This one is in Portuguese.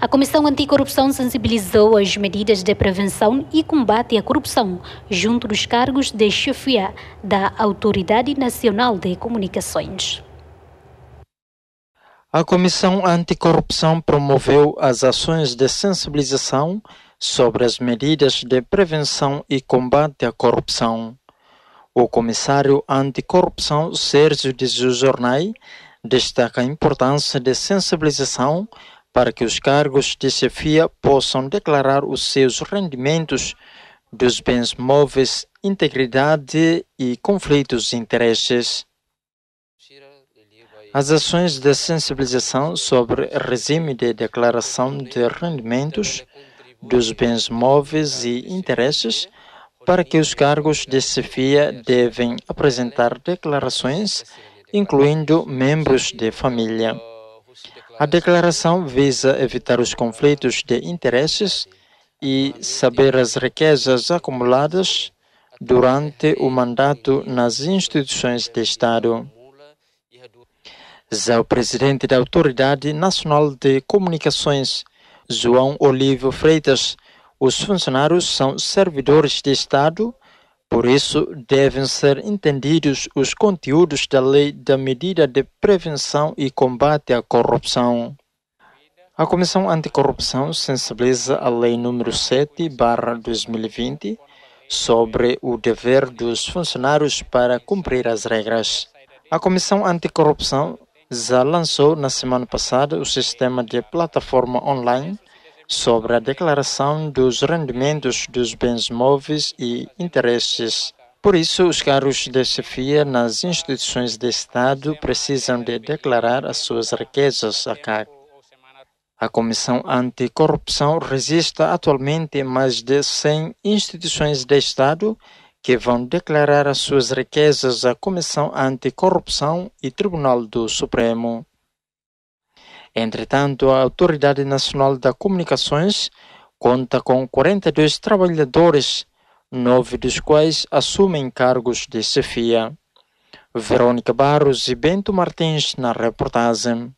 A Comissão Anticorrupção sensibilizou as medidas de prevenção e combate à corrupção junto dos cargos de chefia da Autoridade Nacional de Comunicações. A Comissão Anticorrupção promoveu as ações de sensibilização sobre as medidas de prevenção e combate à corrupção. O comissário anticorrupção Sérgio de Jornay destaca a importância de sensibilização para que os cargos de chefia possam declarar os seus rendimentos dos bens móveis, integridade e conflitos de interesses. As ações de sensibilização sobre regime de declaração de rendimentos dos bens móveis e interesses para que os cargos de SEFIA devem apresentar declarações, incluindo membros de família. A declaração visa evitar os conflitos de interesses e saber as riquezas acumuladas durante o mandato nas instituições de Estado. Já o presidente da Autoridade Nacional de Comunicações, João Olívio Freitas, os funcionários são servidores de Estado por isso, devem ser entendidos os conteúdos da Lei da Medida de Prevenção e Combate à Corrupção. A Comissão Anticorrupção sensibiliza a Lei nº 7/2020 sobre o dever dos funcionários para cumprir as regras. A Comissão Anticorrupção já lançou na semana passada o sistema de plataforma online sobre a declaração dos rendimentos dos bens móveis e interesses. Por isso, os carros de chefia nas instituições de Estado precisam de declarar as suas riquezas à CAC. A Comissão Anticorrupção resiste atualmente a mais de 100 instituições de Estado que vão declarar as suas riquezas à Comissão Anticorrupção e Tribunal do Supremo. Entretanto, a Autoridade Nacional das Comunicações conta com 42 trabalhadores, nove dos quais assumem cargos de SEFIA. Verônica Barros e Bento Martins na reportagem.